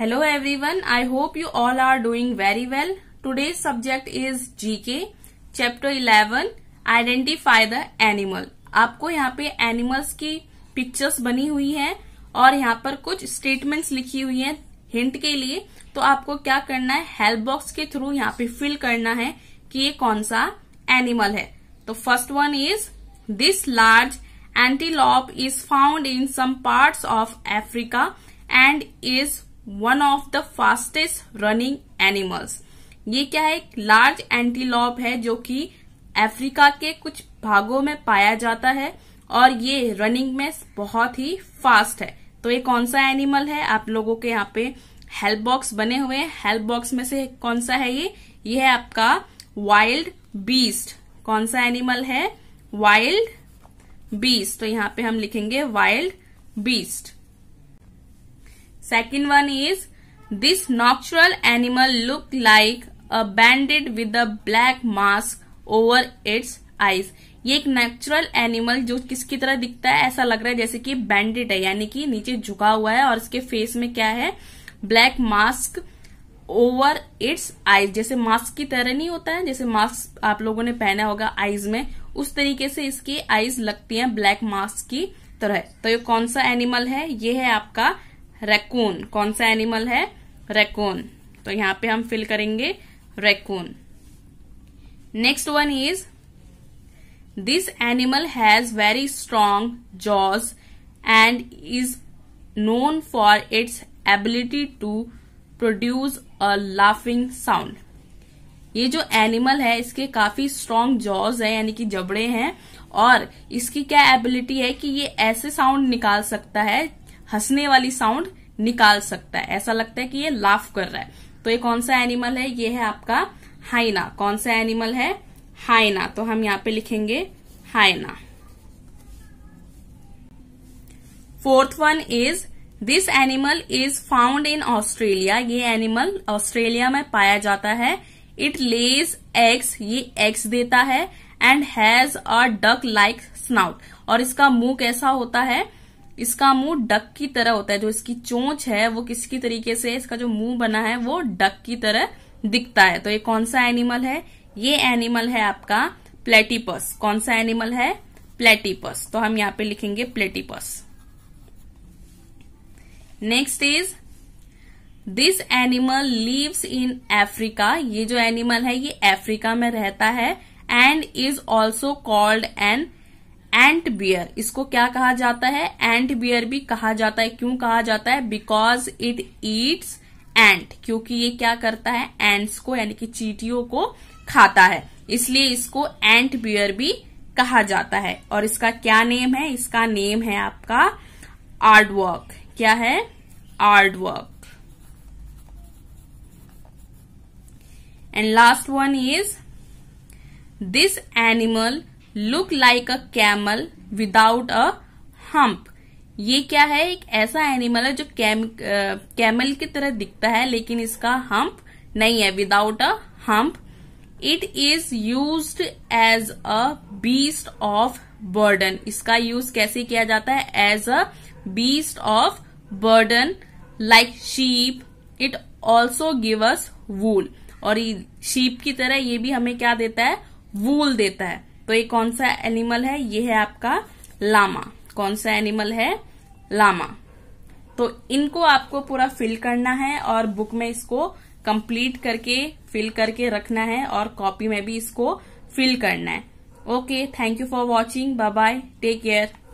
Hello everyone, I hope you all are doing very well Today's subject is GK chapter 11, identify the animal आपको यहाँ पे animals की pictures बनी हुई है और यहाँ पर कुछ स्टेटमेंट्स लिखी हुई है हिंट के लिए तो आपको क्या करना है हेल्प बॉक्स के थ्रू यहाँ पे फिल करना है कि ये कौन सा एनिमल है तो first one is this large antelope is found in some part of Africa and is one of the fastest running animals ये क्या है एक लार्ज एंटीलॉप है जो कि अफ्रीका के कुछ भागों में पाया जाता है और ये रनिंग में बहुत ही फास्ट है तो ये कौन सा एनिमल है आप लोगों के यहाँ पे हेल्प बॉक्स बने हुए हैं हेल्प बॉक्स में से कौन सा है ये ये है आपका वाइल्ड बीस्ट कौन सा एनिमल है वाइल्ड बीस्ट तो यहाँ पे हम लिखेंगे wildebeest Second one is this nocturnal animal look like a bandit with a black mask over its eyes. ये एक नेचुरल एनिमल जो किसकी तरह दिखता है ऐसा लग रहा है जैसे कि बैंडेड है यानी कि नीचे झुका हुआ है और इसके फेस में क्या है black mask over its eyes जैसे मास्क की तरह नहीं होता है जैसे मास्क आप लोगों ने पहना होगा आईज में उस तरीके से इसकी आईज लगती हैं ब्लैक मास्क की तरह तो ये कौन सा एनिमल है ये है आपका रेकून कौन सा एनिमल है रेकून तो यहां पे हम फिल करेंगे raccoon next one is this animal has very strong jaws and is known for its ability to produce a laughing sound ये जो एनिमल है इसके काफी स्ट्रांग जॉज है यानी कि जबड़े हैं और इसकी क्या एबिलिटी है कि ये ऐसे साउंड निकाल सकता है हंसने वाली साउंड निकाल सकता है ऐसा लगता है कि ये लाफ कर रहा है तो ये कौन सा एनिमल है ये है आपका हाइना कौन सा एनिमल है हाइना तो हम यहाँ पे लिखेंगे hyena fourth one is this animal is found in Australia ये एनिमल ऑस्ट्रेलिया में पाया जाता है इट लेज एग्स ये एग्स देता है and has a duck like snout और इसका मुंह कैसा होता है इसका मुंह डक की तरह होता है जो इसकी चोंच है वो किसकी तरीके से इसका जो मुंह बना है वो डक की तरह दिखता है तो ये कौन सा एनिमल है ये एनिमल है आपका प्लेटिपस कौन सा एनिमल है प्लेटिपस तो हम यहाँ पे लिखेंगे platypus next is this animal lives in Africa ये जो एनिमल है ये अफ्रीका में रहता है and is also called an ant bear इसको क्या कहा जाता है एंट बियर भी कहा जाता है क्यों कहा जाता है बिकॉज इट ईट्स एंट क्योंकि ये क्या करता है एंट्स को यानी कि चीटियों को खाता है इसलिए इसको एंट बियर भी कहा जाता है और इसका क्या नेम है इसका नेम है आपका आर्डवर्क क्या है aardvark and last one is this animal look like a camel without a hump ये क्या है एक ऐसा एनिमल है जो कैम कैमल uh, की तरह दिखता है लेकिन इसका हम्प नहीं है without a hump it is use as a beast of burden इसका यूज कैसे किया जाता है as a beast of burden like sheep it also give us wool और शीप की तरह ये भी हमें क्या देता है वूल देता है तो ये कौन सा एनिमल है ये है आपका लामा कौन सा एनिमल है लामा तो इनको आपको पूरा फिल करना है और बुक में इसको कंप्लीट करके फिल करके रखना है और कॉपी में भी इसको फिल करना है okay thank you for watching bye bye take care